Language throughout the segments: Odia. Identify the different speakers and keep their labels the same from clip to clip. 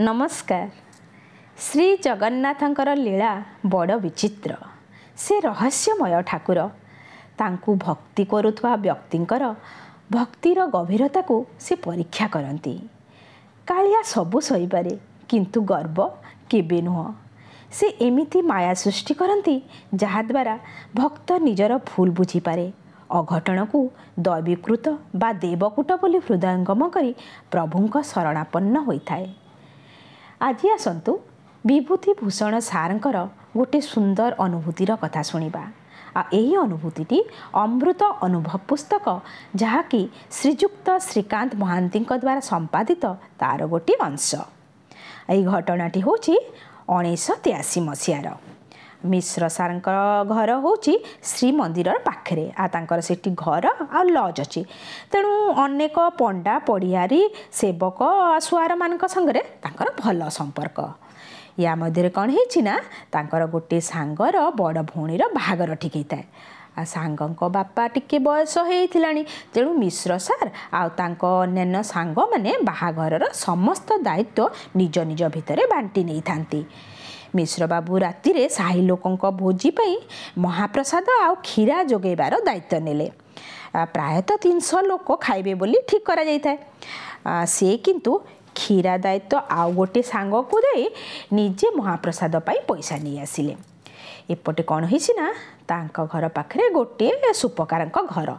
Speaker 1: ନମସ୍କାର ଶ୍ରୀ ଜଗନ୍ନାଥଙ୍କର ଲୀଳା ବଡ଼ ବିଚିତ୍ର ସେ ରହସ୍ୟମୟ ଠାକୁର ତାଙ୍କୁ ଭକ୍ତି କରୁଥିବା ବ୍ୟକ୍ତିଙ୍କର ଭକ୍ତିର ଗଭୀରତାକୁ ସେ ପରୀକ୍ଷା କରନ୍ତି କାଳିଆ ସବୁ ଶୋଇପାରେ କିନ୍ତୁ ଗର୍ବ କେବେ ନୁହଁ ସେ ଏମିତି ମାୟା ସୃଷ୍ଟି କରନ୍ତି ଯାହାଦ୍ୱାରା ଭକ୍ତ ନିଜର ଭୁଲ ବୁଝିପାରେ ଅଘଟଣକୁ ଦୈବୀକୃତ ବା ଦେବକୁଟ ବୋଲି ହୃଦୟଙ୍ଗମ କରି ପ୍ରଭୁଙ୍କ ଶରଣାପନ୍ନ ହୋଇଥାଏ ଆଜି ଆସନ୍ତୁ ବିଭୂତି ଭୂଷଣ ସାର୍ଙ୍କର ଗୋଟିଏ ସୁନ୍ଦର ଅନୁଭୂତିର କଥା ଶୁଣିବା ଆଉ ଏହି ଅନୁଭୂତିଟି ଅମୃତ ଅନୁଭବ ପୁସ୍ତକ ଯାହାକି ଶ୍ରୀଯୁକ୍ତ ଶ୍ରୀକାନ୍ତ ମହାନ୍ତିଙ୍କ ଦ୍ୱାରା ସମ୍ପାଦିତ ତା'ର ଗୋଟିଏ ଅଂଶ ଏହି ଘଟଣାଟି ହେଉଛି ଉଣେଇଶହ ତେୟାଅଶୀ ମସିହାର ମିଶ୍ର ସାର୍ଙ୍କ ଘର ହେଉଛି ଶ୍ରୀମନ୍ଦିରର ପାଖରେ ଆଉ ତାଙ୍କର ସେଠି ଘର ଆଉ ଲଜ୍ ଅଛି ତେଣୁ ଅନେକ ପଣ୍ଡା ପଡ଼ିଆରୀ ସେବକ ସୁଆରମାନଙ୍କ ସାଙ୍ଗରେ ତାଙ୍କର ଭଲ ସମ୍ପର୍କ ୟା ମଧ୍ୟରେ କ'ଣ ହେଇଛି ନା ତାଙ୍କର ଗୋଟିଏ ସାଙ୍ଗର ବଡ଼ ଭଉଣୀର ବାହାଘର ଠିକ ହେଇଥାଏ ଆଉ ସାଙ୍ଗଙ୍କ ବାପା ଟିକିଏ ବୟସ ହେଇଥିଲାଣି ତେଣୁ ମିଶ୍ର ସାର୍ ଆଉ ତାଙ୍କ ଅନ୍ୟାନ୍ୟ ସାଙ୍ଗମାନେ ବାହାଘରର ସମସ୍ତ ଦାୟିତ୍ୱ ନିଜ ନିଜ ଭିତରେ ବାଣ୍ଟି ନେଇଥାନ୍ତି ମିଶ୍ର ବାବୁ ରାତିରେ ସାହି ଲୋକଙ୍କ ଭୋଜି ପାଇଁ ମହାପ୍ରସାଦ ଆଉ କ୍ଷୀରା ଯୋଗାଇବାର ଦାୟିତ୍ୱ ନେଲେ ପ୍ରାୟତଃ ତିନିଶହ ଲୋକ ଖାଇବେ ବୋଲି ଠିକ୍ କରାଯାଇଥାଏ ସେ କିନ୍ତୁ କ୍ଷୀରା ଦାୟିତ୍ୱ ଆଉ ଗୋଟିଏ ସାଙ୍ଗକୁ ଦେଇ ନିଜେ ମହାପ୍ରସାଦ ପାଇଁ ପଇସା ନେଇ ଆସିଲେ ଏପଟେ କ'ଣ ହେଇଛି ନା ତାଙ୍କ ଘର ପାଖରେ ଗୋଟିଏ ସୁପକାରଙ୍କ ଘର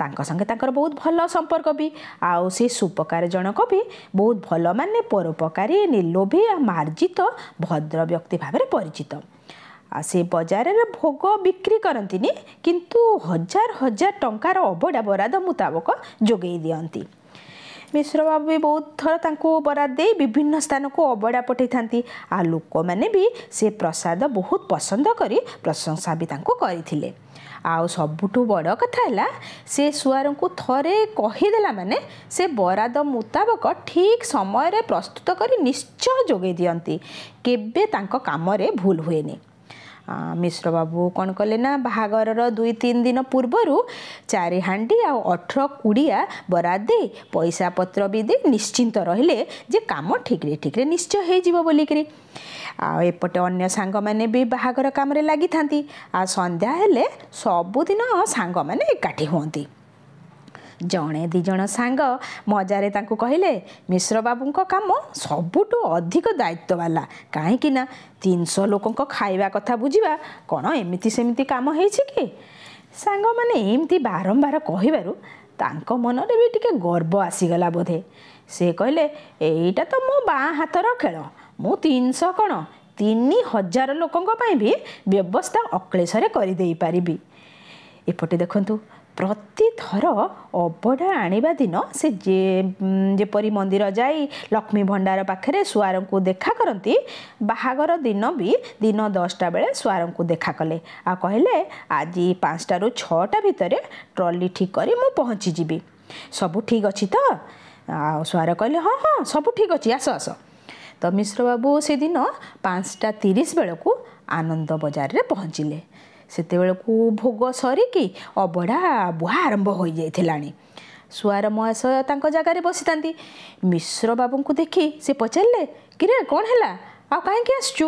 Speaker 1: ତାଙ୍କ ସଙ୍ଗେ ତାଙ୍କର ବହୁତ ଭଲ ସମ୍ପର୍କ ବି ଆଉ ସେ ସୁପକାର ଜଣକ ବି ବହୁତ ଭଲ ମାନେ ପରୋପକାରୀ ନିର୍ଲୋଭୀ ଆଉ ମାର୍ଜିତ ଭଦ୍ର ବ୍ୟକ୍ତି ଭାବରେ ପରିଚିତ ଆଉ ସେ ବଜାରରେ ଭୋଗ ବିକ୍ରି କରନ୍ତିନି କିନ୍ତୁ ହଜାର ହଜାର ଟଙ୍କାର ଅବଡ଼ା ବରାଦ ମୁତାବକ ଯୋଗାଇ ଦିଅନ୍ତି ମିଶ୍ର ବାବୁ ବି ବହୁତ ଥର ତାଙ୍କୁ ବରାଦ ଦେଇ ବିଭିନ୍ନ ସ୍ଥାନକୁ ଅବଡ଼ା ପଠାଇଥାନ୍ତି ଆଉ ଲୋକମାନେ ବି ସେ ପ୍ରସାଦ ବହୁତ ପସନ୍ଦ କରି ପ୍ରଶଂସା ବି ତାଙ୍କୁ କରିଥିଲେ ଆଉ ସବୁଠୁ ବଡ଼ କଥା ହେଲା ସେ ସୁଆରଙ୍କୁ ଥରେ କହିଦେଲା ମାନେ ସେ ବରାଦ ମୁତାବକ ଠିକ୍ ସମୟରେ ପ୍ରସ୍ତୁତ କରି ନିଶ୍ଚୟ ଯୋଗାଇ ଦିଅନ୍ତି କେବେ ତାଙ୍କ କାମରେ ଭୁଲ ହୁଏନି ମିଶ୍ର ବାବୁ କ'ଣ କଲେ ନା ବାହାଘରର ଦୁଇ ତିନି ଦିନ ପୂର୍ବରୁ ଚାରି ହାଣ୍ଡି ଆଉ ଅଠର କୋଡ଼ିଆ ବରାଦ ଦେଇ ପଇସାପତ୍ର ବି ଦେଇ ନିଶ୍ଚିନ୍ତ ରହିଲେ ଯେ କାମ ଠିକ୍ରେ ଠିକ୍ରେ ନିଶ୍ଚୟ ହୋଇଯିବ ବୋଲିକିରି ଆଉ ଏପଟେ ଅନ୍ୟ ସାଙ୍ଗମାନେ ବି ବାହାଘର କାମରେ ଲାଗିଥାନ୍ତି ଆଉ ସନ୍ଧ୍ୟା ହେଲେ ସବୁଦିନ ସାଙ୍ଗମାନେ ଏକାଠି ହୁଅନ୍ତି ଜଣେ ଦୁଇ ଜଣ ସାଙ୍ଗ ମଜାରେ ତାଙ୍କୁ କହିଲେ ମିଶ୍ର ବାବୁଙ୍କ କାମ ସବୁଠୁ ଅଧିକ ଦାୟିତ୍ୱବାଲା କାହିଁକି ନା ତିନିଶହ ଲୋକଙ୍କ ଖାଇବା କଥା ବୁଝିବା କ'ଣ ଏମିତି ସେମିତି କାମ ହେଇଛି କି ସାଙ୍ଗମାନେ ଏମିତି ବାରମ୍ବାର କହିବାରୁ ତାଙ୍କ ମନରେ ବି ଟିକେ ଗର୍ବ ଆସିଗଲା ବୋଧେ ସେ କହିଲେ ଏଇଟା ତ ମୋ ବାଁ ହାତର ଖେଳ ମୁଁ ତିନିଶହ କ'ଣ ତିନି ହଜାର ଲୋକଙ୍କ ପାଇଁ ବି ବ୍ୟବସ୍ଥା ଅକ୍ଳେଶରେ କରିଦେଇପାରିବି ଏପଟେ ଦେଖନ୍ତୁ ପ୍ରତିଥର ଅବଢ଼ା ଆଣିବା ଦିନ ସେ ଯେ ଯେପରି ମନ୍ଦିର ଯାଇ ଲକ୍ଷ୍ମୀ ଭଣ୍ଡାର ପାଖରେ ସୁଆରଙ୍କୁ ଦେଖା କରନ୍ତି ବାହାଘର ଦିନ ବି ଦିନ ଦଶଟା ବେଳେ ସୁଆରଙ୍କୁ ଦେଖା କଲେ ଆଉ କହିଲେ ଆଜି ପାଞ୍ଚଟାରୁ ଛଅଟା ଭିତରେ ଟ୍ରଲି ଠିକ୍ କରି ମୁଁ ପହଞ୍ଚିଯିବି ସବୁ ଠିକ୍ ଅଛି ତ ଆଉ ସୁଆର କହିଲେ ହଁ ହଁ ସବୁ ଠିକ୍ ଅଛି ଆସ ଆସ ତ ମିଶ୍ର ବାବୁ ସେଦିନ ପାଞ୍ଚଟା ତିରିଶ ବେଳକୁ ଆନନ୍ଦ ବଜାରରେ ପହଞ୍ଚିଲେ ସେତେବେଳକୁ ଭୋଗ ସରିକି ଅବଢ଼ା ବୁହା ଆରମ୍ଭ ହୋଇଯାଇଥିଲାଣି ଶୁଆର ମହାଶୟ ତାଙ୍କ ଜାଗାରେ ବସିଥାନ୍ତି ମିଶ୍ର ବାବୁଙ୍କୁ ଦେଖି ସେ ପଚାରିଲେ କିରେ କ'ଣ ହେଲା ଆଉ କାହିଁକି ଆସିଛୁ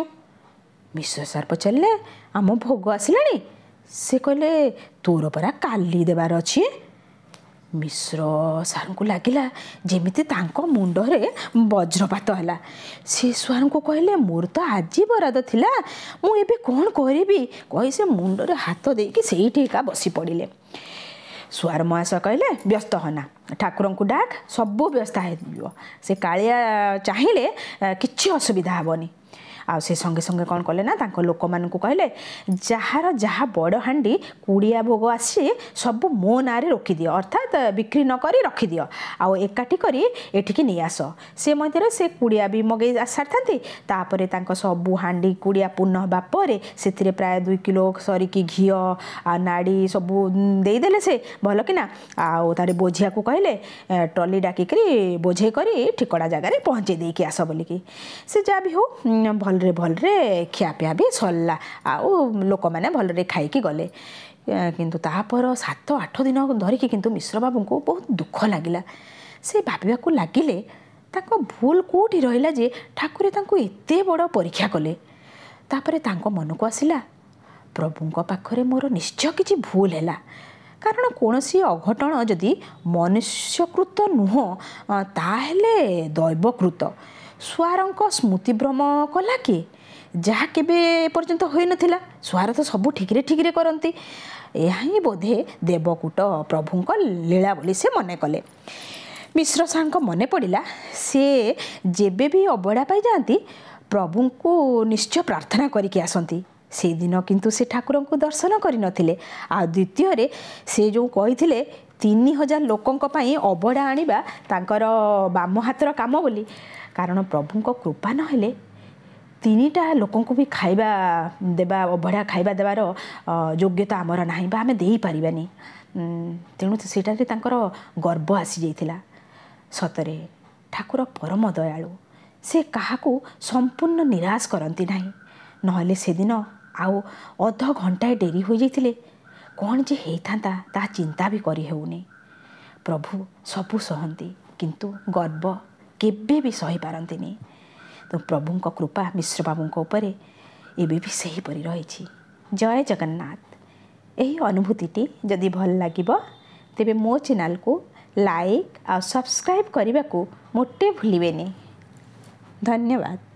Speaker 1: ମିଶ୍ର ସାର୍ ପଚାରିଲେ ଆମ ଭୋଗ ଆସିଲାଣି ସେ କହିଲେ ତୋର ପରା କାଲି ଦେବାର ଅଛି ମିଶ୍ର ସାର୍ଙ୍କୁ ଲାଗିଲା ଯେମିତି ତାଙ୍କ ମୁଣ୍ଡରେ ବଜ୍ରପାତ ହେଲା ସେ ସାର୍ଙ୍କୁ କହିଲେ ମୋର ତ ଆଜି ବରାଦ ଥିଲା ମୁଁ ଏବେ କ'ଣ କରିବି କହି ସେ ମୁଣ୍ଡରେ ହାତ ଦେଇକି ସେଇଠି ଏକା ବସି ପଡ଼ିଲେ ସୁଆର ମହାଶୟ କହିଲେ ବ୍ୟସ୍ତ ହନା ଠାକୁରଙ୍କୁ ଡାକ ସବୁ ବ୍ୟସ୍ତ ହେଇଯିବ ସେ କାଳିଆ ଚାହିଁଲେ କିଛି ଅସୁବିଧା ହେବନି ଆଉ ସେ ସଙ୍ଗେ ସଙ୍ଗେ କ'ଣ କଲେ ନା ତାଙ୍କ ଲୋକମାନଙ୍କୁ କହିଲେ ଯାହାର ଯାହା ବଡ଼ ହାଣ୍ଡି କୁଡ଼ିଆ ଭୋଗ ଆସି ସବୁ ମୋ ନାଁରେ ରଖିଦିଅ ଅର୍ଥାତ୍ ବିକ୍ରି ନକରି ରଖିଦିଅ ଆଉ ଏକାଠି କରି ଏଠିକି ନେଇଆସ ସେ ମଧ୍ୟରେ ସେ କୁଡ଼ିଆ ବି ମଗେଇ ସାରିଥାନ୍ତି ତାପରେ ତାଙ୍କ ସବୁ ହାଣ୍ଡି କୁଡ଼ିଆ ପୂର୍ଣ୍ଣ ହେବା ପରେ ସେଥିରେ ପ୍ରାୟ ଦୁଇ କିଲୋ ସରିକି ଘିଅ ଆଉ ନାଡ଼ି ସବୁ ଦେଇଦେଲେ ସେ ଭଲ କିନା ଆଉ ତାର ବୋଝିଆକୁ କହିଲେ ଟ୍ରଲି ଡାକିକିରି ବୋଝେଇ କରି ଠିକଣା ଜାଗାରେ ପହଞ୍ଚେଇ ଦେଇକି ଆସ ବୋଲିକି ସେ ଯାହା ବି ହଉ ଭଲ ଭଲରେ ଭଲରେ ଖିଆପିଆ ବି ସରିଲା ଆଉ ଲୋକମାନେ ଭଲରେ ଖାଇକି ଗଲେ କିନ୍ତୁ ତାପର ସାତ ଆଠ ଦିନ ଧରିକି କିନ୍ତୁ ମିଶ୍ରବାବୁଙ୍କୁ ବହୁତ ଦୁଃଖ ଲାଗିଲା ସେ ଭାବିବାକୁ ଲାଗିଲେ ତାଙ୍କ ଭୁଲ କେଉଁଠି ରହିଲା ଯେ ଠାକୁରେ ତାଙ୍କୁ ଏତେ ବଡ଼ ପରୀକ୍ଷା କଲେ ତାପରେ ତାଙ୍କ ମନକୁ ଆସିଲା ପ୍ରଭୁଙ୍କ ପାଖରେ ମୋର ନିଶ୍ଚୟ କିଛି ଭୁଲ ହେଲା କାରଣ କୌଣସି ଅଘଟଣ ଯଦି ମନୁଷ୍ୟକୃତ ନୁହଁ ତାହେଲେ ଦୈବକୃତ ସୁଆରଙ୍କ ସ୍ମୃତିଭ୍ରମ କଲା କିଏ ଯାହା କେବେ ଏପର୍ଯ୍ୟନ୍ତ ହୋଇନଥିଲା ସୁଆର ତ ସବୁ ଠିକ୍ରେ ଠିକ୍ରେ କରନ୍ତି ଏହା ହିଁ ବୋଧେ ଦେବକୂଟ ପ୍ରଭୁଙ୍କ ଲୀଳା ବୋଲି ସେ ମନେ କଲେ ମିଶ୍ର ସାର୍ଙ୍କ ମନେ ପଡ଼ିଲା ସେ ଯେବେ ବି ଅବଢ଼ା ପାଇଯାଆନ୍ତି ପ୍ରଭୁଙ୍କୁ ନିଶ୍ଚୟ ପ୍ରାର୍ଥନା କରିକି ଆସନ୍ତି ସେଦିନ କିନ୍ତୁ ସେ ଠାକୁରଙ୍କୁ ଦର୍ଶନ କରିନଥିଲେ ଆଉ ଦ୍ୱିତୀୟରେ ସେ ଯେଉଁ କହିଥିଲେ ତିନି ହଜାର ଲୋକଙ୍କ ପାଇଁ ଅବଢ଼ା ଆଣିବା ତାଙ୍କର ବାମ ହାତର କାମ ବୋଲି କାରଣ ପ୍ରଭୁଙ୍କ କୃପା ନହେଲେ ତିନିଟା ଲୋକଙ୍କୁ ବି ଖାଇବା ଦେବା ଅବଢ଼ା ଖାଇବା ଦେବାର ଯୋଗ୍ୟତା ଆମର ନାହିଁ ବା ଆମେ ଦେଇପାରିବାନି ତେଣୁ ସେଇଟାରେ ତାଙ୍କର ଗର୍ବ ଆସିଯାଇଥିଲା ସତରେ ଠାକୁର ପରମ ଦୟାଳୁ ସେ କାହାକୁ ସମ୍ପୂର୍ଣ୍ଣ ନିରାଶ କରନ୍ତି ନାହିଁ ନହେଲେ ସେଦିନ ଆଉ ଅଧ ଘଣ୍ଟାଏ ଡେରି ହୋଇଯାଇଥିଲେ କ'ଣ ଯେ ହେଇଥାନ୍ତା ତାହା ଚିନ୍ତା ବି କରିହେଉନି ପ୍ରଭୁ ସବୁ ସହନ୍ତି କିନ୍ତୁ ଗର୍ବ କେବେ ବି ସହିପାରନ୍ତିନି ତ ପ୍ରଭୁଙ୍କ କୃପା ମିଶ୍ରବାବୁଙ୍କ ଉପରେ ଏବେ ବି ସେହିପରି ରହିଛି ଜୟ ଜଗନ୍ନାଥ ଏହି ଅନୁଭୂତିଟି ଯଦି ଭଲ ଲାଗିବ ତେବେ ମୋ ଚ୍ୟାନେଲ୍କୁ ଲାଇକ୍ ଆଉ ସବସ୍କ୍ରାଇବ୍ କରିବାକୁ ମୋଟେ ଭୁଲିବେନି ଧନ୍ୟବାଦ